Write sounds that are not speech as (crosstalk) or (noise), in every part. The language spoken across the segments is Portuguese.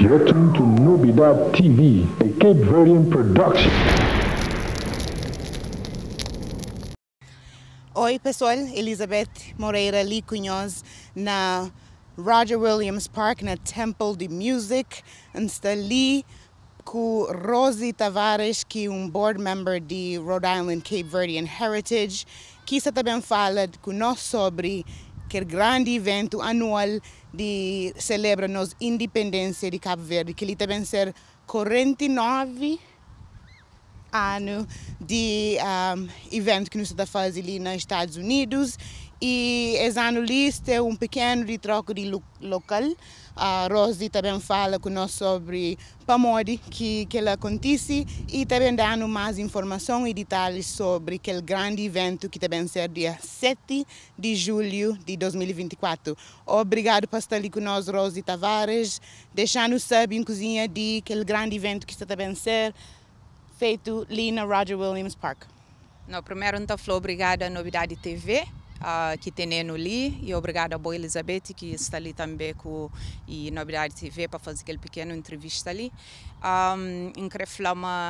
You're tuned to TV, a Cape Verdean production. Oi, pessoal. Elizabeth Moreira Lee Cunhoz na Roger Williams Park, na Temple de Music. Está ali com Rosie Tavares, que é um board member de Rhode Island Cape Verdean Heritage, que também fala conosco sobre que é um grande evento anual de celebra nossa independência de Cabo Verde, que ele também ser 49 ano de um, evento que nós está fazendo ali nos Estados Unidos e esse ano ali é um pequeno de troca de local a Rosi também fala com nós sobre Pamodi, que, que ela acontece, e também dando mais informação e detalhes sobre aquele grande evento que também será dia 7 de julho de 2024. Obrigado por estar ali conosco, Rosi Tavares, deixando saber em cozinha de aquele grande evento que está também ser feito ali na Roger Williams Park. No primeiro, então, falou obrigada à Novidade TV que tem ali e obrigada a boa Elizabeth que está ali também com e Novidade TV para fazer aquele pequeno entrevista ali. Um, em Creflama,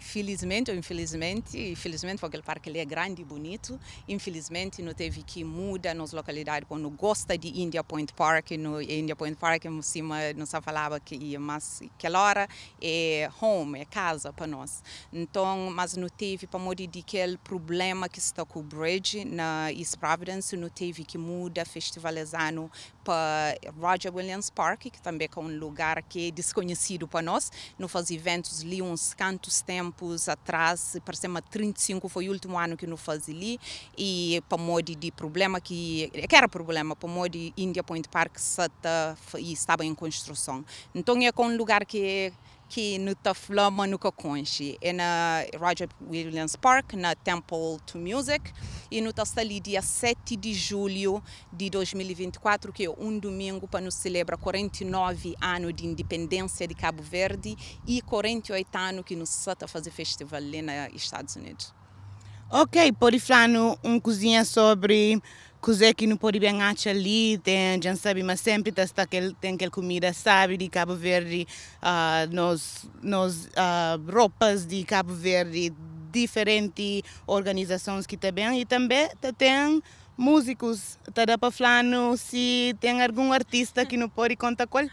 felizmente ou infelizmente, felizmente porque o parque ele é grande e bonito, infelizmente não teve que mudar nas localidades quando gosta de India Point Park, no India Point Park em cima não só falava que ia mas aquela hora é home, é casa para nós. Então, mas não teve para modo de aquele problema que está com o bridge na East Providence, não teve que mudar festivalizando para Roger Williams Park, que também é um lugar que é desconhecido para nós, não faz eventos ali uns cantos tempos atrás, parece-me 35 foi o último ano que não faz ali e para modo de problema que, que era problema para de India Point Park está, estava em construção. Então é com um lugar que que no Taflama no Kokonshi, é na Roger Williams Park, na Temple to Music, e no Tassali dia 7 de julho de 2024, que é um domingo para nos celebrar 49 anos de independência de Cabo Verde e 48 anos que nos está fazer festival ali nos Estados Unidos. Ok, pode falar um cozinha sobre coisas que não pode bem achar ali, tem, já sabe, mas sempre tá, tá, que, tem aquela comida, sabe, de Cabo Verde, uh, ah, nos, nos uh, ah, roupas de Cabo Verde, diferentes organizações que também, tá e também tá, tem músicos, estará para falar se tem algum artista que não pode contar qual?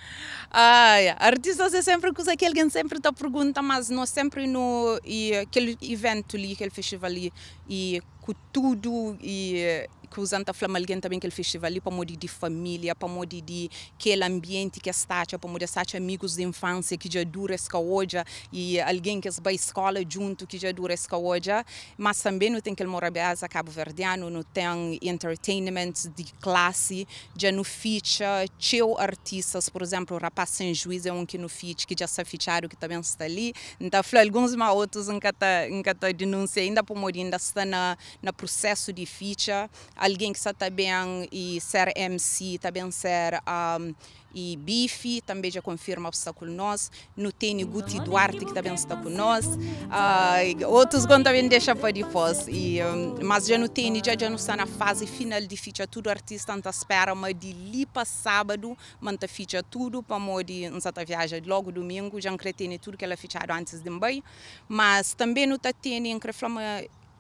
Ah, yeah. artistas é sempre coisa que alguém sempre está pergunta, mas nós sempre no e aquele evento ali, aquele festival ali, e com tudo e flama alguém também que o festival para modi de família, para modi de aquele ambiente que está, para modi está amigos de infância que já dura esse hoje e alguém que vai escola junto que já dura esse hoje, mas também não tem que morabiasa cabo-verdiano, não tem entertainment de classe, já no ficha teu artistas, por exemplo, o rapaz sem juiz é um que no ficha que já se ficharam que também está ali, então alguns mais outros em tá nunca tá denúncia ainda para modi ainda está na na processo de ficha alguém que está também e ser MC, também ser um, e bife, também já confirma o está conosco. No tem Guti Duarte, que também está conosco. Uh, outros quando também deixa para depois. E, um, mas já no tem, já, já não está na fase final de ficha tudo. O artista está espera, mas de para sábado, manta ficha tudo, para estar nessa viagem logo domingo, já não tudo que ela fichado antes de mãe. Mas também não está tendo, em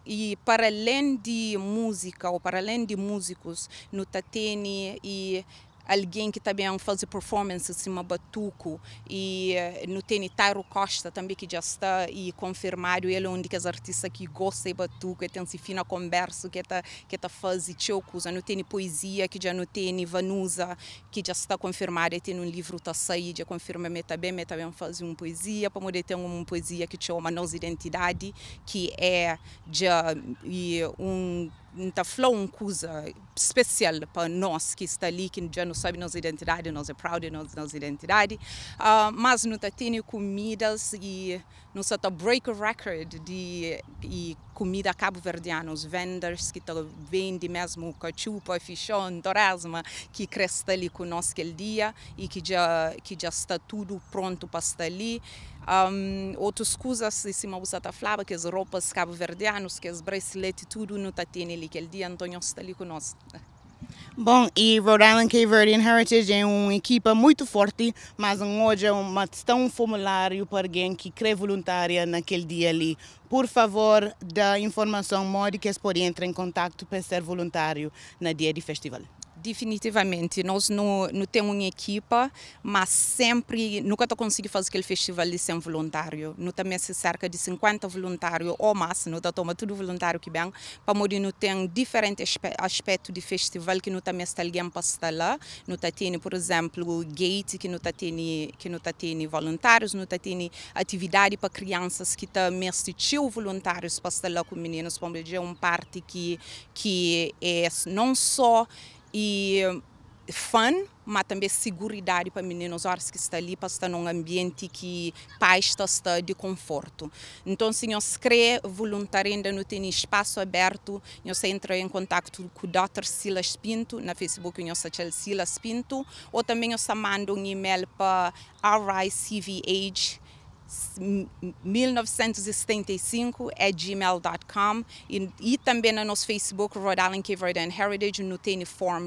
e para além de música ou para além de músicos no Tatene e alguém que também é faz performance em assim, batuco e eh, no tem Tairo Costa também que já está e confirmado ele é um dos artistas que gosta de batuco e tem se fina conversa que está é que está é fazendo chocos não tem poesia que já não tem Vanusa que já está confirmado tem um livro está saído já confirma me também me também faz um poesia para poder ter uma poesia que chama nossa identidade que é já e um flow uma coisa especial para nós que está ali, que já não sabe nossa identidade, nós é proud de nossa, nossa identidade, uh, mas não está tendo comidas e não está break a record de e comida cabo-verdiana, os vendors que estão vendem mesmo cachupa, fichão, torasma, que cresce ali conosco aquele dia e que já, que já está tudo pronto para estar ali. Um, outras coisas, em cima você a flava que as roupas cabo-verdianas, que os braceletes, tudo não está tendo ali, que o dia Antônio está ali conosco. Bom, e Rhode Island Cape Verdean Heritage é uma equipa muito forte, mas hoje é um tão formulário para alguém que crê voluntária naquele dia ali. Por favor, dá informação, modo que eles podem entrar em contato para ser voluntário no dia de festival. Definitivamente, nós não, não temos uma equipa, mas sempre, nunca consigo fazer aquele festival sem voluntário. Não também se cerca de 50 voluntários ou mais, não toma tudo voluntário que vem, para morrer não tem diferentes aspectos de festival que não também está alguém para estar lá. Não tá por exemplo, gate que não temos que não tá voluntários, não temos tem atividade para crianças que também assistiu voluntários para estar lá com meninos, para é uma parte que que é não só e fun, mas também segurança para meninos horas que está ali para estar num ambiente que pais está de conforto. Então, se nós crê voluntário ainda não tem espaço aberto, nós entra em contato com o Dr. Silas Pinto, na Facebook nós é Silas Pinto, ou também nós manda um e-mail para ricvh 1975 é gmail.com e, e, também no nosso Facebook Rhode Island Cape Rhode Heritage não tem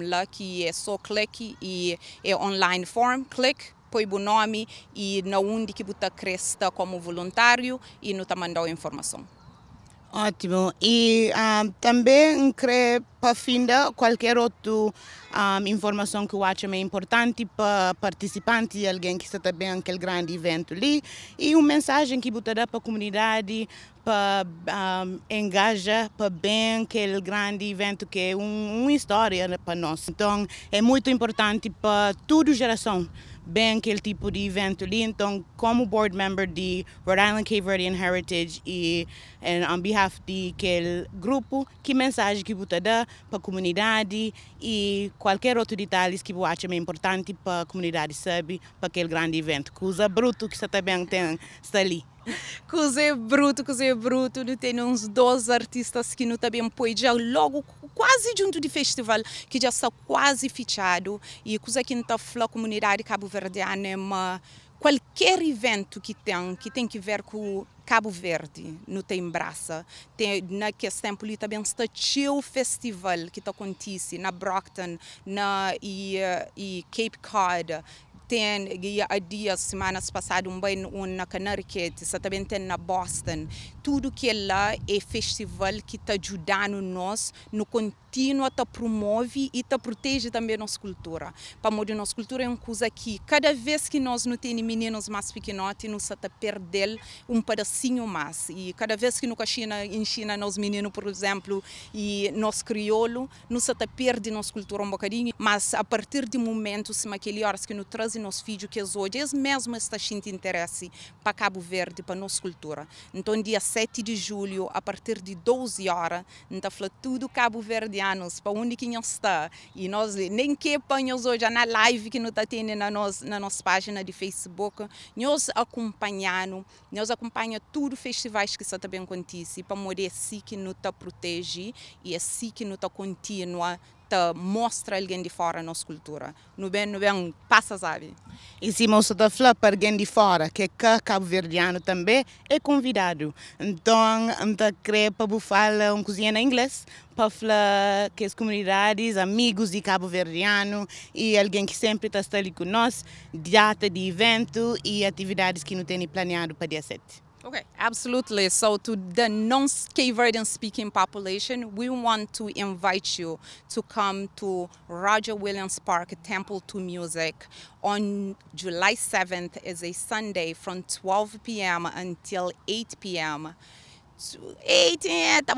lá que é só clique e é online form, clique põe o nome e na onde que você cresta como voluntário e nos mandou informação. Ótimo. E um, ah, também creio para finda qualquer outra ah, um, informação que eu acho é importante para participantes e alguém que está também naquele grande evento ali. E uma mensagem que você dá para a comunidade para ah, um, engajar para bem aquele grande evento que é um, uma história né, para nós. Então é muito importante para toda geração bem aquele tipo de evento ali. Então, como board member de Rhode Island Cape Verdean Heritage e em eh, on behalf daquele grupo, que mensagem que você dá para a comunidade e qualquer outro detalhe que você acha importante para a comunidade saber para aquele grande evento. Que usa bruto que você também tá tem, está ali cozé (laughs) bruto, cozé bruto, nós temos uns 12 artistas que nós também é já logo quase junto de festival, que já está quase fechado. E coisa que não está a comunidade cabo-verdiana é uma qualquer evento que tem, que tem que ver com Cabo Verde, não tem braça. Tem, na questão ali também está o festival que está acontece na Brockton na, e, eh, e Cape Cod, tem guia a dias semanas passadas um bem na Connecticut, também tem na Boston. Tudo que é lá é festival que está ajudando nós no contexto continua, te promove e te protege também a nossa cultura. Para a nossa cultura é uma coisa que cada vez que nós não temos meninos mais pequenotes, nós está perder um pedacinho mais. E cada vez que nunca China, em China nós meninos, por exemplo, e nós crioulo, nós está a nossa cultura um bocadinho, mas a partir de momentos, se aquele horas que nos trazem nossos vídeos que é hoje, é mesmo esta estão interessa interesse para Cabo Verde, para a nossa cultura. Então, dia 7 de julho, a partir de 12 horas, então, falamos tudo Cabo Verde anos para onde que nós está. E nós nem que apanhamos hoje na live que nós está tendo na nossa, na nossa página de Facebook. Nós acompanhamos, nós acompanhamos tudo festivais que está também acontece para morrer é assim que nos está protege e é assim que nos está continua ta mostra alguém de fora a nossa cultura. Não bem, não bem, passa, sabe? E se moço da flor para alguém de fora, que é cabo-verdiano também, é convidado. Então, então creio para falar um cozinha em inglês, para falar que as comunidades, amigos de cabo-verdiano e alguém que sempre está ali conosco, data de evento e atividades que não tem planeado para dia 7. Okay, absolutely. So to the non-Cape Verdean speaking population, we want to invite you to come to Roger Williams Park Temple to Music on July 7th is a Sunday from 12 p.m. until 8 p.m. 18 (laughs)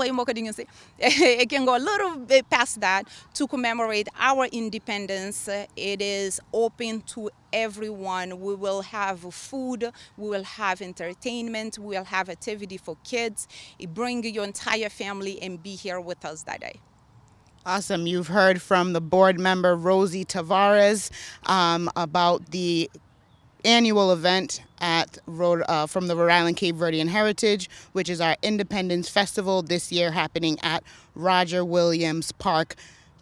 it can go a little bit past that to commemorate our independence it is open to everyone we will have food we will have entertainment we will have activity for kids bring your entire family and be here with us that day Awesome. You've heard from the board member Rosie Tavares um, about the annual event at uh, from the Rhode Island Cape Verdean Heritage, which is our Independence Festival this year happening at Roger Williams Park.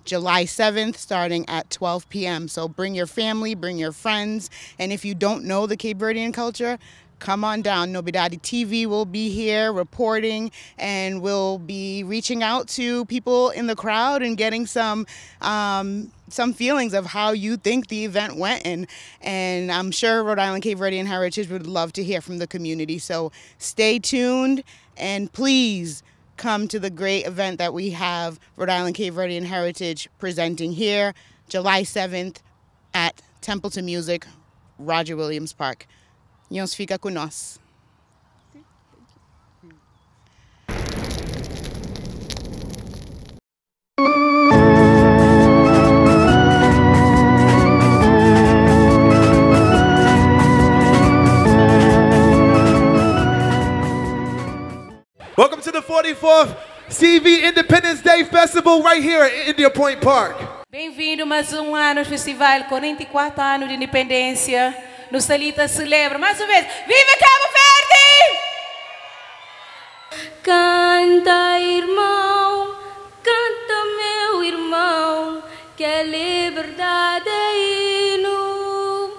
July 7th, starting at 12 p.m. So bring your family, bring your friends, and if you don't know the Cape Verdean culture, come on down. Nobidadi TV will be here reporting and we'll be reaching out to people in the crowd and getting some um, some feelings of how you think the event went. And, and I'm sure Rhode Island Cape Verdean Heritage would love to hear from the community. So stay tuned and please come to the great event that we have Rhode Island Cape Verdean Heritage presenting here July 7th at Templeton Music, Roger Williams Park. e uns fica com nós. Welcome to the 44th CV Independence Day Festival right here at India Point Park. Bem-vindo mais um ano ao Festival 44 anos de Independência no Salita Celebra. Mais uma vez, viva Cabo Verde! Canta, irmão, canta, meu irmão, que a é liberdade é hino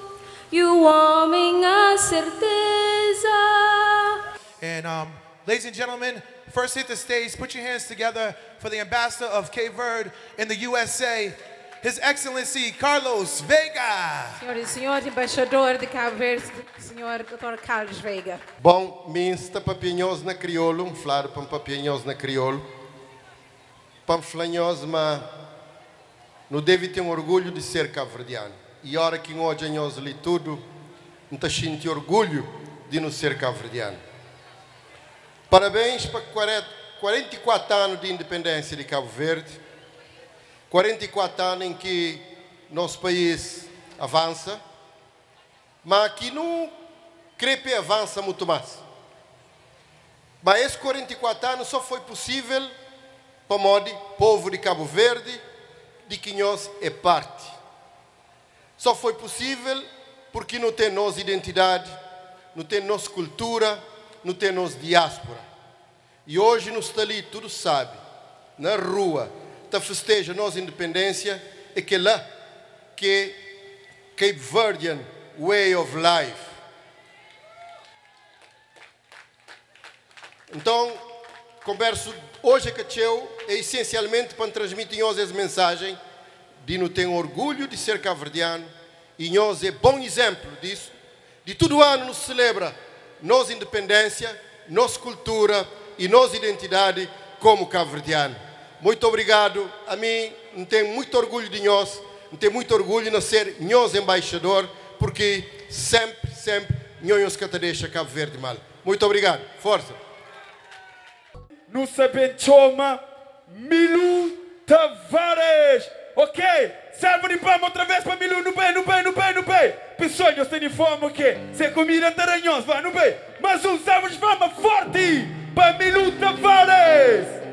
e o homem a certeza. And, um, ladies and gentlemen, first hit the stage, put your hands together for the ambassador of Cape Verde in the USA. His Excellency Carlos Veiga. Senhoras e senhores, embaixador de Cabo Verde, senhor Dr. Carlos Veiga. Bom, minsta papinhos na crioulo, um flaro para papinhos na crioulo. Para flanhos, mas não deve ter um orgulho de ser cabo-verdiano. E hora que hoje nós li tudo, não está orgulho de não ser cabo-verdiano. Parabéns para 44 anos de independência de Cabo Verde 44 anos em que nosso país avança, mas que não crepe avança muito mais. Mas esses 44 anos só foi possível para o povo de Cabo Verde, de que nós é parte. Só foi possível porque não tem nossa identidade, não tem nossa cultura, não tem nossa diáspora. E hoje nos está ali, tudo sabe, na rua, Está festeja a nossa independência e que lá que Cape Verdean Way of Life. Então, converso hoje que eu é essencialmente para transmitir nós essa mensagem de não ter orgulho de ser caverdiano e nós é bom exemplo disso. De todo ano nos celebra nossa independência, nossa cultura e nossa identidade como caverdiano. Muito obrigado. A mim, tenho muito orgulho de nós, tenho muito orgulho de ser nós embaixador, porque sempre, sempre, nós que te deixa Cabo Verde mal. Muito obrigado. Força. Não sabem Milu Tavares. Ok? Salve de palma outra vez para Milu. No bem, no bem, no bem, no bem. Pessoas, eu tenho fome, ok? Sem comida, taranhosa, vai, no bem. Mas um salve de palma forte para Milu Tavares.